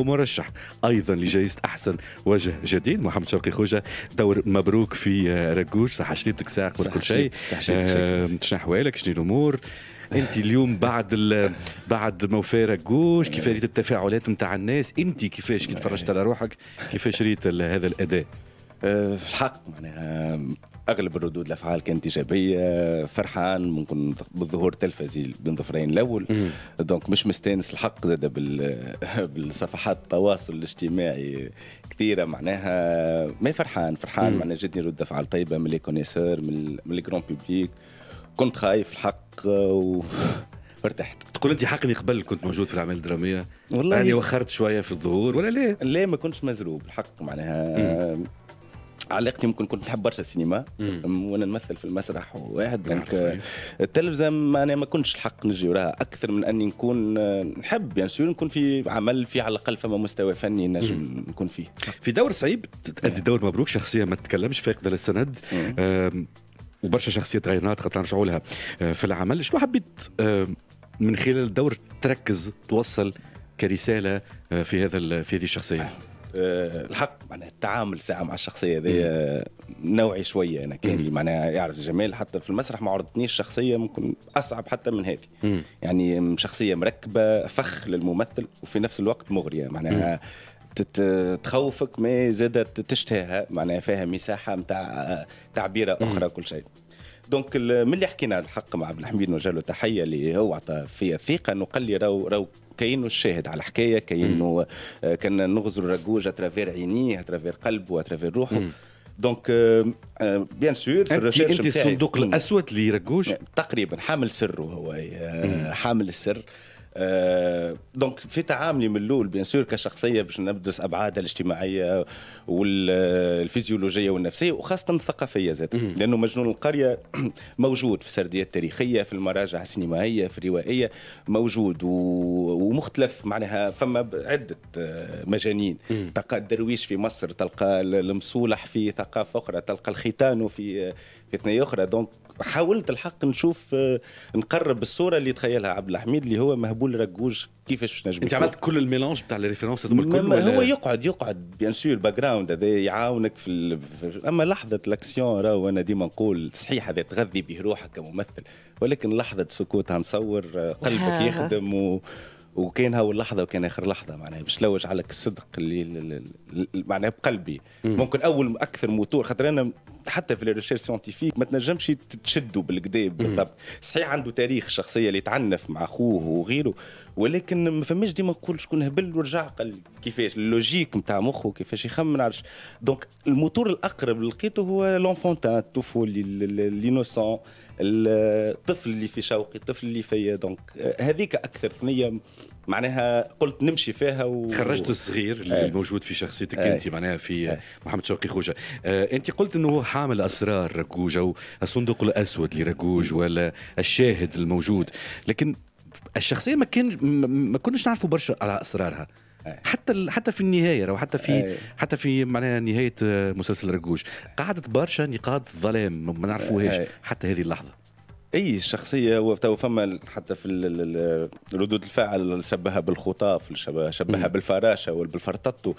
ومرشح ايضا لجائزه احسن وجه جديد محمد شوقي خوجه دور مبروك في رجوش صح شريطك ساق وكل شيء صح شريطك آه شنو احوالك شنو الامور انت اليوم بعد بعد ما موفى رجوش كيف ريت التفاعلات نتاع الناس انت كيفاش كي تفرجت على روحك كيفاش ريت هذا الاداء آه، الحق معناها اغلب الردود الافعال كانت ايجابيه فرحان ممكن بالظهور التلفزي بين ظفرين الاول دونك مش مستانس الحق زاد بالصفحات التواصل الاجتماعي كثيره معناها ما فرحان فرحان مم. معناها جاتني رد افعال طيبه من لي كونيسور من لي جرون بوبليك كنت خايف الحق و... ارتحت تقول انت حقني قبل كنت موجود في الاعمال الدراميه والله يعني وخرت شويه في الظهور ولا ليه؟ لا ما كنتش مزروب الحق معناها مم. علاقتي يمكن كنت نحب برشا السينما وانا نمثل في المسرح واحد دونك التلفزه انا ما كنتش الحق نجي وراها اكثر من اني نكون آه، نحب بيان يعني نكون في عمل في على الاقل فما مستوى فني نجم نكون فيه في دور صعيب تأدي نعم. دور مبروك شخصيه ما تتكلمش فاقده للسند وبرشا شخصيات غيرنات خاطر نرجعوا لها آه، في العمل شنو حبيت من خلال الدور تركز توصل كرساله آه، في هذا في هذه الشخصيه آه، الحق معناها التعامل ساعه مع الشخصيه هذه آه، نوعي شويه انا كان معناها يعرف الجمال حتى في المسرح ما عرضتنيش شخصيه ممكن اصعب حتى من هذه يعني شخصيه مركبه فخ للممثل وفي نفس الوقت مغريه معناها تخوفك ما زادت تشتهيها معناها فيها مساحه نتاع آه، تعبيره اخرى كل شيء دونك ملي حكينا الحق مع عبد الحميد نوجه له تحيه اللي هو عطى فيا ثقه انه قال لي راو راو كأنه الشاهد على الحكاية كأنه آه، كان نغزو الرجوج اترافير عينيه اترافير قلبه اترافير روحه دونك بيان سور في الريسيرش انت الصندوق الاسود لرجوج تقريبا حامل سره هو آه، حامل السر آه، دونك في تعاملي من الاول بيان سور كشخصيه باش ندرس ابعادها الاجتماعيه والفيزيولوجيه والنفسيه وخاصه الثقافيه زاد لانه مجنون القريه موجود في السرديه التاريخيه في المراجع السينمائيه في الروائيه موجود ومختلف معناها فما عده آه، مجانين تلقى الدرويش في مصر تلقى المصولح في ثقافه اخرى تلقى الخيتانو في آه، في اثنين اخرى دونك حاولت الحق نشوف آه، نقرب الصوره اللي تخيلها عبد الحميد اللي هو مهبول رجوج كيفاش نجم انت عملت كل الميلانج بتاع لي ريفيرونس هذوما الكل هو يقعد يقعد بيان سور الباك جراوند هذا يعاونك في, ال... في اما لحظه الاكسيون راهو انا ديما نقول صحيح هذا تغذي به روحك كممثل ولكن لحظه سكوتها نصور آه، قلبك يخدم و وكان هو اللحظه وكان اخر لحظه معناها باش تلوج عليك الصدق اللي معناها بقلبي مم. ممكن اول اكثر موتور خاطر انا حتى في الريشير سيونتيفيك ما تنجمش تشدوا بالكدا بالضبط صحيح عنده تاريخ شخصيه اللي تعنف مع اخوه وغيره ولكن ما فماش ديما نقول شكون هبل ورجع قال كيفاش اللوجيك نتاع مخه كيفاش يخمم عرفش دونك الموتور الاقرب اللي لقيته هو لونفونتان الطفولي لينوسون الطفل اللي في شوقي الطفل اللي فيا دونك هذيك اكثر ثنيه معناها قلت نمشي فيها و... خرجت الصغير اللي آه. موجود في شخصيتك آه. انت معناها في آه. محمد شوقي خوجه آه انت قلت انه حامل اسرار رجوج او الصندوق الاسود لراكوج ولا الشاهد الموجود لكن الشخصيه ما كان ما كناش نعرفوا برشا على اسرارها حتى حتى في النهايه او حتى في حتى في معناها نهايه مسلسل رجوش قعدت برشا نقاط ظلام ما نعرفوهاش حتى هذه اللحظه اي شخصيه تو فما حتى في ردود الفعل شبهها بالخطاف شبهها بالفراشه وبالفرططو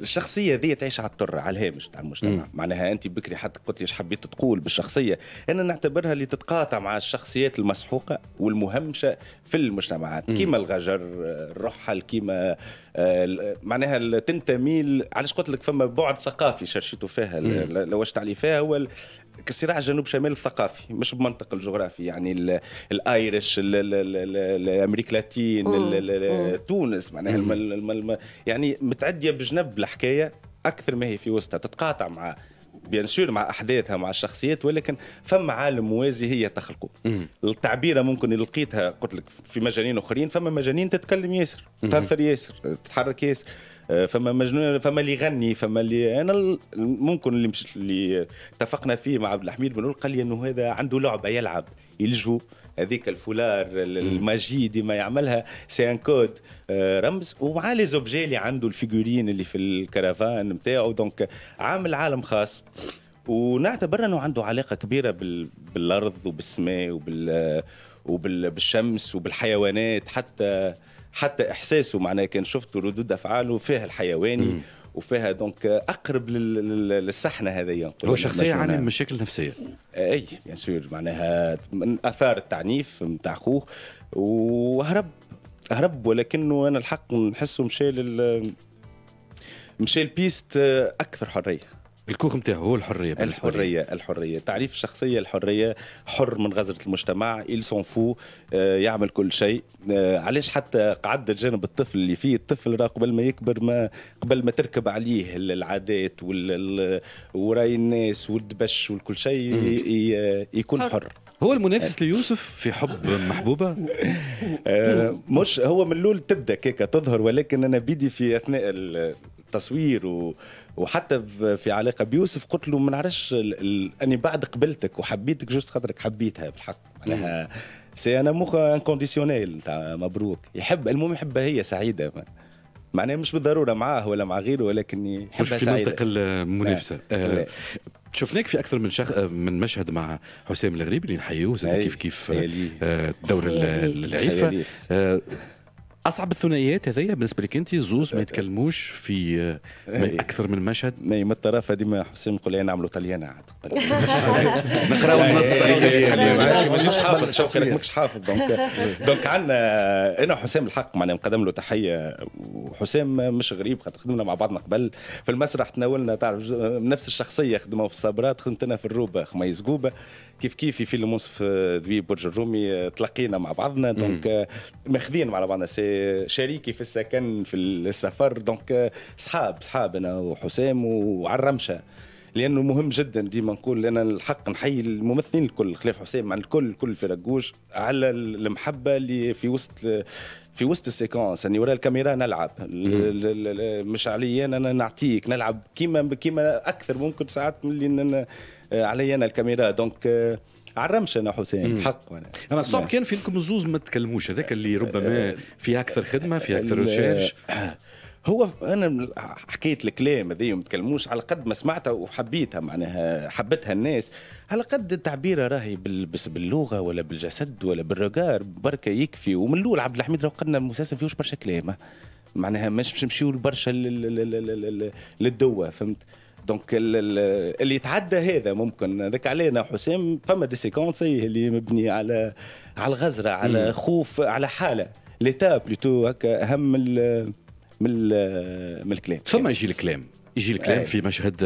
الشخصيه ذي تعيش على الطرة على الهامش تاع المجتمع معناها انت بكري حتى قلت لي حبيت تقول بالشخصيه انا نعتبرها اللي تتقاطع مع الشخصيات المسحوقه والمهمشه في المجتمعات كيما الغجر الرحل كيما آه، معناها تنتمي علاش قلت لك فما بعد ثقافي شرشيتو فيها لوجت عليه فيها هو كصراع جنوب شمال الثقافي مش بمنطق الجغرافي يعني الايرش الامريكا لاتين تونس معناها يعني متعديه بجنب الحكايه اكثر ما هي في وسطها تتقاطع مع بيان سور مع احداثها مع الشخصيات ولكن فما عالم موازي هي تخلقه التعبيره ممكن اللي لقيتها قلت لك في مجانين اخرين فما مجانين تتكلم ياسر تاثر ياسر تتحرك ياسر آه، فما مجنون فما اللي يغني فما اللي انا ممكن اللي, مش اللي اتفقنا فيه مع عبد الحميد بنقول قال لي انه هذا عنده لعبه يلعب يلجو هذيك الفولار الماجي ديما يعملها سي ان كود آه، رمز ومع لي زوبجي اللي عنده الفيجورين اللي في الكرفان نتاعو دونك عامل عالم خاص ونعتبر انه عنده علاقه كبيره بال... بالارض وبالسماء وبال وبالشمس وبالحيوانات حتى حتى احساسه معناه كان شفت ردود افعاله فيها الحيواني وفيها دونك اقرب للسحنه هذه هو يعني شخصيه عن مشاكل نفسيه اي بيان يعني سور معناها من اثار التعنيف نتاع خوه وهرب هرب ولكنه انا الحق نحسه مشى لل مشى البيست اكثر حريه الكوخ نتاعو هو الحريه بالنسبة الحريه الحريه تعريف الشخصيه الحريه حر من غزره المجتمع يل سون فو آه، يعمل كل شيء آه، علاش حتى قعد الجانب الطفل اللي فيه الطفل راه قبل ما يكبر ما قبل ما تركب عليه العادات وراي الناس والدبش وكل شيء يكون حر هو المنافس ليوسف في حب محبوبة؟ آه، مش هو من الأول تبدا كيكا تظهر ولكن أنا بيدي في أثناء التصوير وحتى في علاقه بيوسف قلت له ما نعرفش اني بعد قبلتك وحبيتك جوست خاطرك حبيتها بالحق معناها سي انا مخ انكونديسيونيل تاع مبروك يحب المهم يحبها هي سعيده معناها مش بالضروره معاه ولا مع غيره ولكن يحبها مش في سعيده المنافسه آه، شفناك في اكثر من شخ... آه، من مشهد مع حسام الغريب اللي نحيوه كيف كيف آه، دور العيفه اصعب الثنائيات هذيا بالنسبه لك انت زوز ما يتكلموش في آه، يعني اكثر من مشهد ما من الطرف ديما حسين نقول لي نعملوا طليانه عاد نقراو يعني النص يعني ماكش حافظ شوف انك ماكش حافظ دونك دونك عندنا انا وحسام الحق معناها نقدم له تحيه وحسام مش غريب خاطر خدمنا مع بعضنا قبل في المسرح تناولنا تعرف نفس الشخصيه خدمه في الصبرات خدمتنا في الروبه خميس قوبه كيف كيف في فيلم منصف ذبيب برج الرومي آه، تلقينا مع بعضنا دونك آه، ماخذين مع بعضنا شريكي في السكن في السفر دونك آه، صحاب صحاب انا وحسام وعرمشه لانه مهم جدا ديما نقول انا الحق نحيي الممثلين الكل خلاف حسام مع الكل الكل في رقوش على المحبه اللي في وسط في وسط السيكونس اني يعني ورا الكاميرا نلعب مش عليا انا نعطيك نلعب كيما كيما اكثر ممكن ساعات من اللي آه، عليا انا الكاميرا دونك آه، عرمش انا حسين حق انا انا صعب نعم. كان في انكم زوز ما تكلموش هذاك اللي ربما آه، في اكثر خدمه في اكثر ريشيرش هو انا حكيت الكلام هذه ما تكلموش على قد ما سمعتها وحبيتها معناها حبتها الناس على قد التعبير راهي بس باللغه ولا بالجسد ولا بالرجار بركه يكفي ومن الاول عبد الحميد راه قلنا المسلسل فيهوش برشا كلام معناها مش نمشيو برشا للدوه فهمت دونك اللي يتعدى هذا ممكن هذاك علينا حسام فما دي سيكونس اللي مبني على على الغزره على خوف على حاله ليتا بلوتو هكا اهم من من الكلام ثم يجي الكلام يجي الكلام أي. في مشهد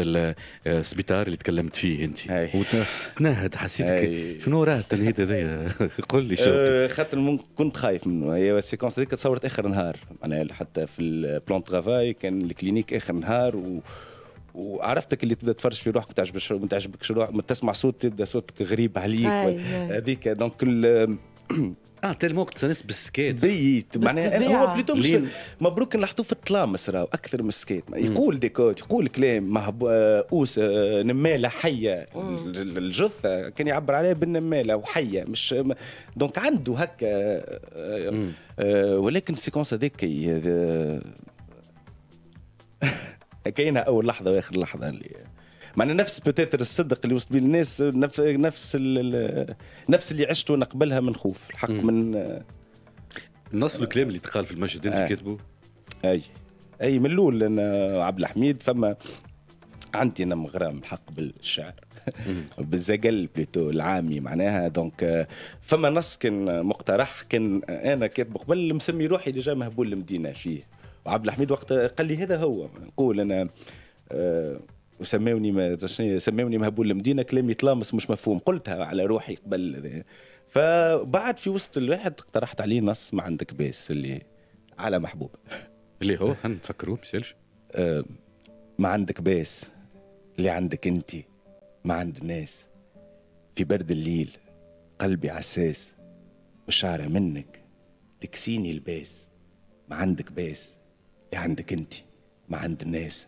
السبيطار آه، اللي تكلمت فيه انت وتنهد حسيتك شنو راه التنهيد هذايا قل لي شو أه، خاطر كنت خايف منه هي السيكونس هذيك تصورت اخر نهار معناها حتى في البلان ترافاي كان الكلينيك اخر نهار و... وعرفتك اللي تبدا تفرج في روحك ما تعجبكش روحك تسمع صوت تبدا صوتك غريب عليك هذيك دونك اه تيرمو كنت بالسكيت بيت معناها هو بليتو مش مبروك نحطوه في الطلامس راهو اكثر من السكيت يقول ديكوت يقول كلام مهب... آه، اوس آه، نماله حيه الجثه كان يعبر عليها بالنماله وحيه مش دونك عنده هكا آه، ولكن السيكونس هذاك كاينه اول لحظه واخر لحظه اللي معنا نفس بتاتر الصدق اللي وصل بيه الناس نفس نفس اللي عشته نقبلها من خوف الحق من نص الكلام اللي تقال في المسجد انت آه. كاتبه اي اي من الاول انا عبد الحميد فما عندي انا مغرام الحق بالشعر بالزقل بليتو العامي معناها دونك فما نص كان مقترح كان انا كاتبه قبل مسمي روحي ديجا مهبول المدينه فيه وعبد الحميد وقت قال لي هذا هو نقول انا آه، وسماوني ما سماوني مهبول المدينه كلام يتلامس مش مفهوم قلتها على روحي قبل فبعد في وسط الواحد اقترحت عليه نص ما عندك باس اللي على محبوب اللي هو خلينا نفكروه ما آه ما عندك باس اللي عندك انت ما عند الناس في برد الليل قلبي عساس وشعرة منك تكسيني الباس ما عندك باس اللي عندك انت ما عند الناس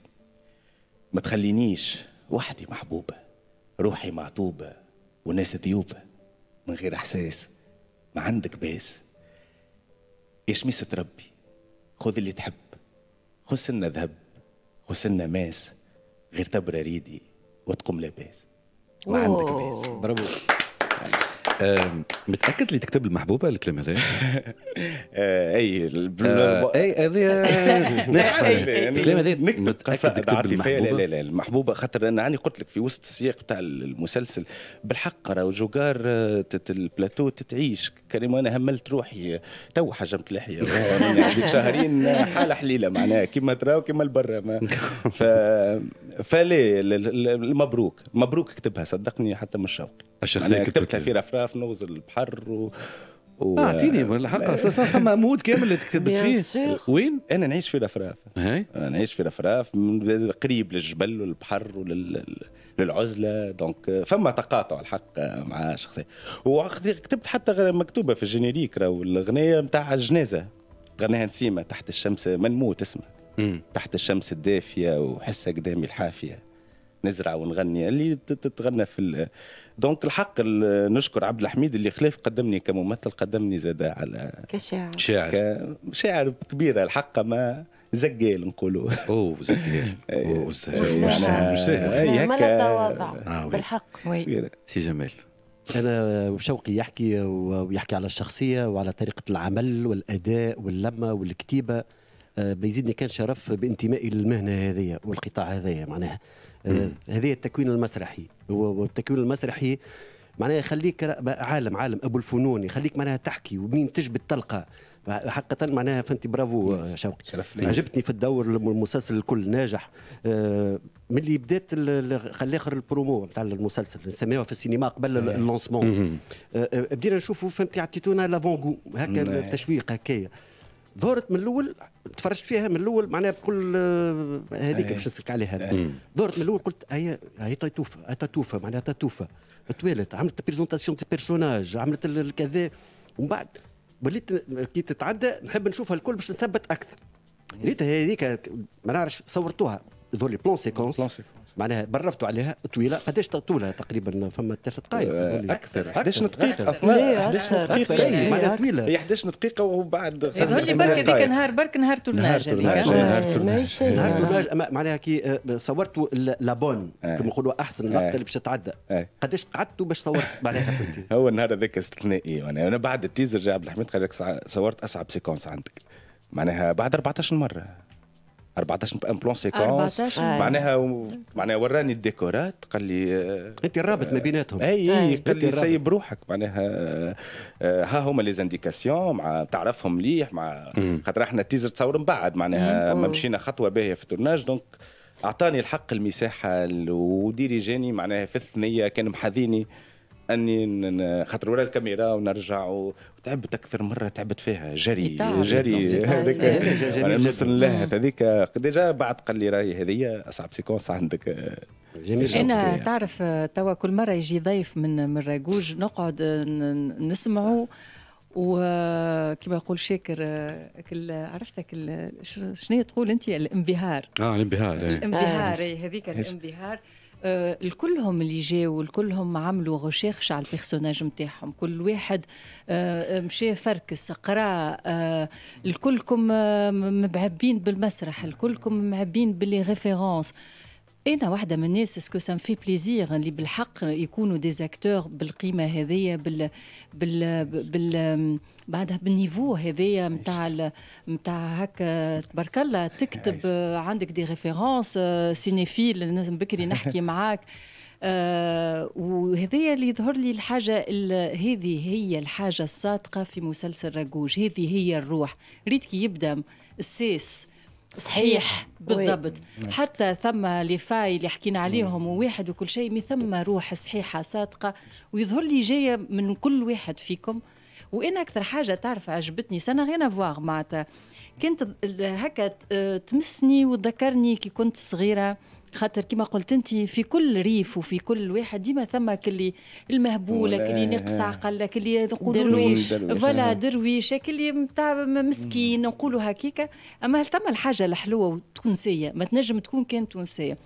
ما تخلينيش وحدي محبوبة روحي معطوبة والناس ديوبة من غير إحساس ما عندك باس يا شميسة ربي خذ اللي تحب خسلنا ذهب خسلنا ماس غير تبرى ريدي وتقوم لاباس ما عندك باس برافو متاكد اللي تكتب المحبوبه الكلمه هذا اي اي هذه الكلمه هذه نكتب قصائد عاطفيه لا لا لا المحبوبه خاطر انا راني قلت لك في وسط السياق تاع المسلسل بالحق راه جوكار البلاتو تتعيش كريم انا هملت روحي تو حجمت لحيه شهرين حاله حليله معناها كيما تراو كيما البرا فلا مبروك مبروك كتبها صدقني حتى مش شوقي الشخصيه يعني كتبتها في رفراف نغز البحر و... و... آه، اعطيني آه الحق فما مود كامل اللي كتبت فيه وين؟ انا نعيش في رفراف انا نعيش في رفراف قريب للجبل والبحر وللعزله دونك فما تقاطع الحق مع شخصيه وكتبت حتى مكتوبه في الجينيريك راهو الغنية نتاع الجنازه غناها نسيمه تحت الشمس منموت اسمها مم. تحت الشمس الدافيه وحسها قدامي الحافيه نزرع ونغني اللي تتغنى في دونك الحق نشكر عبد الحميد اللي خلاف قدمني كممثل قدمني زاد على كشاعر شاعر كبيرة الحق ما زقيل نقولوا اوه زقيل اوه سهل يعني هكا آه، بالحق سي جمال انا وشوقي يحكي ويحكي على الشخصيه وعلى طريقه العمل والاداء واللمه والكتيبه آه، بيزيدني كان شرف بانتمائي للمهنه هذه والقطاع هذا معناها آه، هذه التكوين المسرحي والتكوين المسرحي معناها يخليك عالم عالم ابو الفنون يخليك معناها تحكي ومين تجبد تلقى حقا معناها فانت برافو آه، شوقي عجبتني في الدور المسلسل الكل ناجح من اللي بدات خلي اخر البرومو نتاع المسلسل نسميوها في السينما قبل اللونسمون بدينا نشوفوا فهمتي عطيتونا لافون هكا التشويق هكايا ظهرت من الاول تفرجت فيها من الاول معناها بكل آه، هذيك إيه. باش نسلك عليها ظهرت إيه. من الاول قلت هي هي هي تايتوفا معناها تايتوفا توالت عملت بريزونتاسيون دي بيرسوناج عملت الكذا ومن بعد وليت كي تتعدى نحب نشوفها الكل باش نثبت اكثر ريتها هذيك ما نعرفش صورتوها يظهر لي بلون سيكونس بلون سيكونس معناها برفتوا عليها طويله قداش طولها تقريبا فما ثلاث دقائق آه، اكثر 11 دقيقه اثناء 11 إيه، دقيقه معناها طويله هي 11 دقيقه وبعد يظهر لي برك هذيك نهار برك نهار تورناج نهار تورناج نهار تورناج معناها كي آه، صورتوا لابون آه. كما نقولوا احسن لقطه اللي باش تتعدى قداش قعدتوا باش صورت معناها فهمتي هو النهار هذاك استثنائي يعني انا بعد التيزر جاء عبد الحميد قال لك صورت اصعب سيكونس عندك معناها بعد 14 مره 14 بلون سيكونس آه. معناها و... معناها وراني الديكورات قال لي انت الرابط ما بيناتهم اي اي قال لي سيب روحك معناها آه، ها هما لي زانديكاسيون مع تعرفهم مليح مع خاطر احنا التيزر تصور من بعد معناها ما مشينا خطوه باهيه في التورناج دونك اعطاني الحق المساحه جاني معناها في الثنيه كان محاذيني اني خاطر ورا الكاميرا ونرجع وتعبت اكثر مره تعبت فيها جري جري هذيك نوصل لها هذيك ديجا بعد قال لي راهي هذه اصعب سيكونس عندك جميل انا تعرف توا كل مره يجي ضيف من من راجوج نقعد نسمعه وكما يقول شاكر عرفتك شنو تقول انت الانبهار اه الانبهار إيه. الانبهار آه. إيه، هذيك الانبهار آه، الكلهم اللي جاوا الكلهم عملوا غشيخش على البيرسوناج نتاعهم كل واحد آه، آه، مشى فركس قرا الكلكم معبين بالمسرح الكلكم معبين باللي ريفيرونس انا واحده من الناس اسكو سام في بليزير اللي بالحق يكونوا دي زاكتور بالقيمه هذيا بال بال بال بعدها بالنيفو هذيا نتاع نتاع هكا تبارك الله تكتب عندك دي ريفيرونس سينيفيل لازم بكري نحكي معاك آه وهذايا اللي يظهر لي الحاجه هذه هي الحاجه الصادقه في مسلسل راجوج هذه هي الروح ريت كي يبدا السيس صحيح بالضبط وي. نعم. حتى ثم لي فاي اللي حكينا عليهم نعم. وواحد وكل شيء ما ثم طيب. روح صحيحه صادقه ويظهر لي جايه من كل واحد فيكم وانا اكثر حاجه تعرف عجبتني سنه غينا افواغ معناتها كانت هكا تمسني وتذكرني كي كنت صغيره خاطر كما قلت انت في كل ريف وفي كل واحد ديما ثم كلي المهبوله كلي نقص عقل كلي نقولوا له فوالا درويش كلي نتاع مسكين نقولوا هكيكا اما ثم الحاجه الحلوه التونسيه ما تنجم تكون كان تونسيه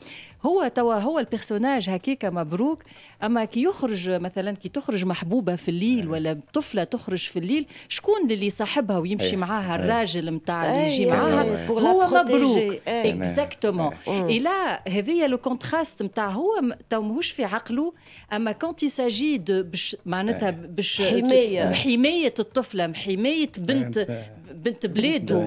هو توا هو البيرسوناج هكاك مبروك اما كي يخرج مثلا كي تخرج محبوبه في الليل ولا طفله تخرج في الليل شكون اللي صاحبها ويمشي معاها الراجل نتاع اللي يجي معاها هو مبروك اكزاكتومون اي لا هذايا لو كونتراست نتاع هو تو ماهوش في عقله اما كونت يساجي دو باش معناتها باش حمايه حمايه الطفله حمايه بنت بنت بلاده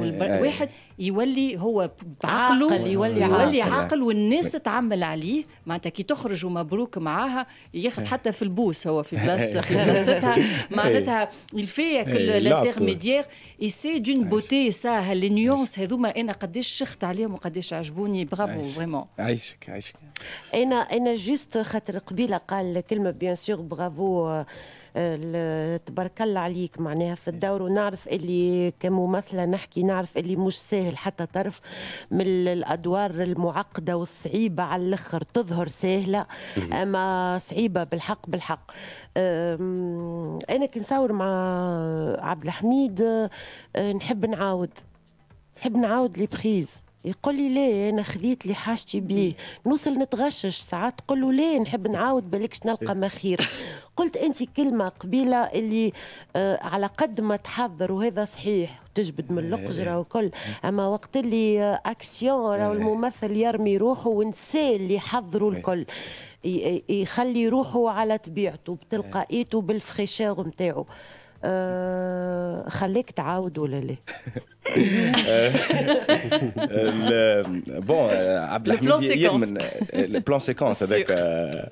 واحد يولي هو بعقله عقل يولي, يولي عاقل, عقل والناس تعمل عليه معناتها كي تخرج ومبروك معاها ياخذ إيه. حتى في البوس هو في إيه. بلاصه في بلاصتها إيه. معناتها كل الانترميديير اي سي دون بوتي سا لي نيونس هذوما انا قداش شخت عليهم وقداش عجبوني برافو فريمون عايشك عايشك انا انا جوست خاطر قبيله قال كلمه بيان سور برافو تبارك الله عليك معناها في الدور ونعرف اللي كممثله نحكي نعرف اللي مش سهل ساهل حتى طرف من الادوار المعقده والصعيبه على الاخر تظهر سهله اما صعيبه بالحق بالحق انا كنصور مع عبد الحميد أه، نحب نعاود نحب نعاود لي بريز يقول لي لا انا خذيت اللي حاجتي بيه نوصل نتغشش ساعات تقول له لا نحب نعاود بالكش نلقى إيه. ما خير قلت انت كلمه قبيله اللي آه على قد ما تحضر وهذا صحيح وتجبد من إيه، القجره إيه. وكل اما وقت اللي آه اكسيون راهو الممثل يرمي روحه ونسى اللي حضروا الكل يخلي روحه على طبيعته بتلقائيته بالفخيشاغ نتاعو آه، خليك تعاود ولا لا بون عبد الحميد يلمن البلان سيكونس هذاك آه،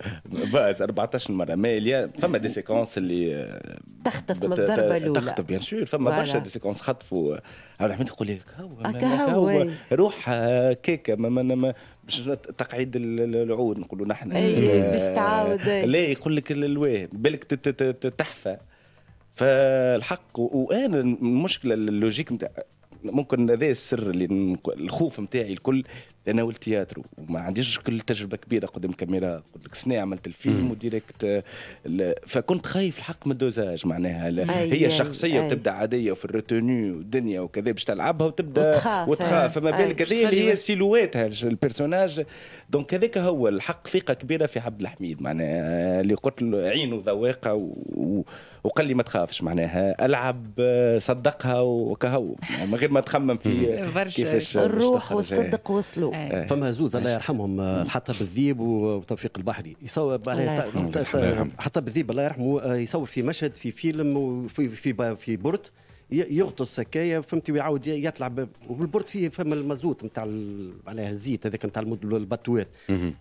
باز 14 مره مي فما دي سيكونس اللي آه، تخطف من الضربه الاولى تخطف بيان سور فما برشا دي سيكونس خطفوا عبد الحميد يقول لك هو روح كيك ما تقعيد العود نقولوا نحن إيه، باش تعاود لا يقول لك الواه بالك تحفى فالحق وانا المشكله اللوجيك متاع ممكن هذا السر اللي الخوف نتاعي الكل انا ولد تياتر وما عنديش كل تجربه كبيره قدام كاميرا قلت لك سنه عملت الفيلم وديريكت فكنت خايف الحق من الدوزاج معناها هي شخصيه أي وتبدا عاديه وفي الروتوني ودنيا وكذا باش تلعبها وتبدا وتخاف, وتخاف فما بالك هذه اللي هي سيلويتها البيرسوناج دونك هذاك هو الحق ثقه كبيره في عبد الحميد معناها اللي قلت له عينه ذواقه و... وقال لي ما تخافش معناها العب صدقها وكهو من غير ما تخمم في كيفاش الروح والصدق وصلوا إيه. فما زوز الله يرحمهم الحطب آه، الذيب وتوفيق البحري يصور حطب الذيب الله يرحمه آه، يصور في مشهد في فيلم وفي في في بورت يغطس هكايا فهمتي ويعاود يطلع والبرد فيه فما المازوت نتاع معناها الزيت هذاك نتاع الباتوات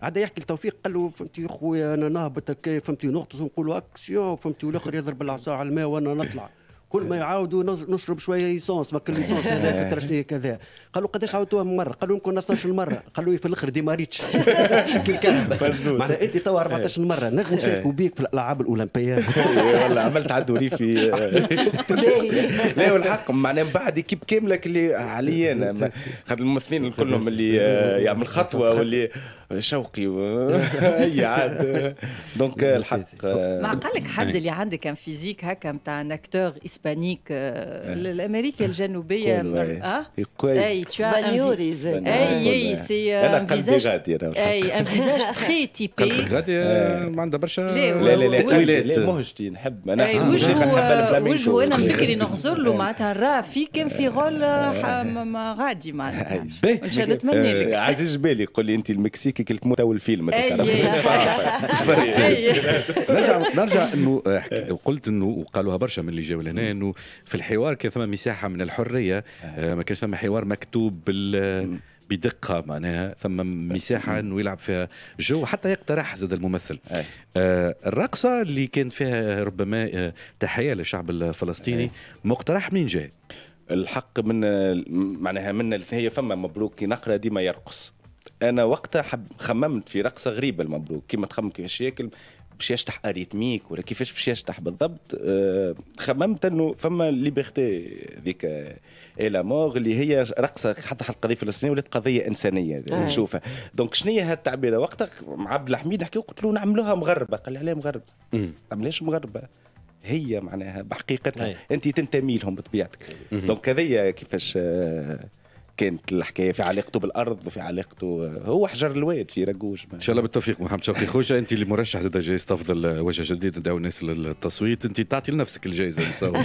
عاد يحكي لتوفيق قال له فهمتي خويا انا نهبط هكايا فهمتي نغطس ونقول اكسيون فهمتي والاخر يضرب العصا على الماء وانا نطلع كل ما يعاودوا نشرب شويه ليسونس ما الليسونس ليسونس هذاك شنو كذا قالوا قداش عاودتوها من مره قالوا يمكن 12 مره قالوا في الاخر دي ماريتش كي معناها انت توا 14 مره نجم نشاركوا بيك في الالعاب الاولمبيه إيه، والله عملت عدوري في لا والحق معناها من بعد كيب كامله اللي علي انا خاطر الممثلين كلهم اللي يعمل خطوه واللي شوقي اي عاد دونك الحق آه، مع قال حد اللي عنده كان فيزيك هكا نتاع ان اكتور اسبانيك الامريكا الجنوبيه اه اي اسبانيوري اي اي سي انا قلبي غادي اي آه، ان أه. فيزاج تخي تيبي قلبي غادي ما عندها برشا لا لا لا طويلات مهجتي نحب انا وجهه وجهه انا بكري نغزر له معناتها راه في كان في غول غادي معناتها ان شاء الله نتمنى لك عزيز بالي قول لي انت المكسيك كي كيكلموا تو الفيلم نرجع نرجع انه قلت انه وقالوها برشا من اللي جاوا لهنا انه في الحوار كان ثم مساحه من الحريه آه، ما كانش ثم حوار مكتوب بال بدقة معناها ثم مساحة انه يلعب فيها جو حتى يقترح زاد الممثل آه الرقصة اللي كان فيها ربما آه، تحية للشعب الفلسطيني مقترح من جاي؟ الحق من معناها من هي فما مبروك نقرا ديما يرقص انا وقتها حب خممت في رقصه غريبه المبروك كيما تخمم كيفاش ياكل باش يشطح اريتميك ولا كيفاش باش يشطح بالضبط أه خممت انه فما ليبرتي ذيك آه، لا مور اللي هي رقصه حتى القضيه الفلسطينيه ولات قضيه انسانيه آه. نشوفها دونك شنو هي هالتعبيره وقتها مع عبد الحميد نحكي قلت له نعملوها مغربه قال لي علاه مغربه ليش مغربه هي معناها بحقيقتها انت تنتمي لهم بطبيعتك دونك هذيا كيفاش أه كانت الحكايه في علاقته بالارض وفي علاقته هو حجر الواد في رجوج ان شاء الله بالتوفيق محمد شوقي خوجه انت اللي مرشح زاد جايز تفضل وجه جديد ندعو الناس للتصويت انت تعطي لنفسك الجائزه نتصور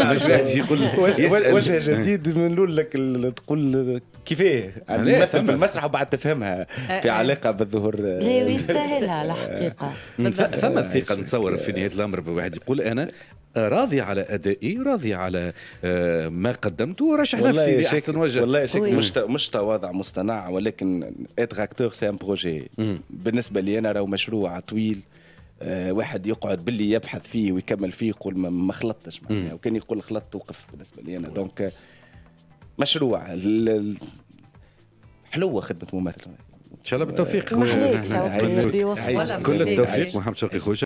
مش واحد يقول وجه جديد من الاول لك تقول كيفاه مثلا في المسرح وبعد تفهمها أه، في أه. علاقه بالظهور لا يستاهلها الحقيقه ثم الثقه نتصور في نهايه الامر بواحد يقول انا راضي على ادائي راضي على آه، ما قدمته ورشح نفسي لاحسن وجه والله شك مش مش تواضع مصطنع ولكن اتر اكتور سي ان بروجي بالنسبه لي انا راهو مشروع طويل آه، واحد يقعد باللي يبحث فيه ويكمل فيه يقول ما خلطتش معناها وكان يقول خلطت وقف بالنسبه لي انا دونك مشروع حلوه خدمه ممثل ان شاء الله بالتوفيق آه، كل التوفيق محمد شوقي خوش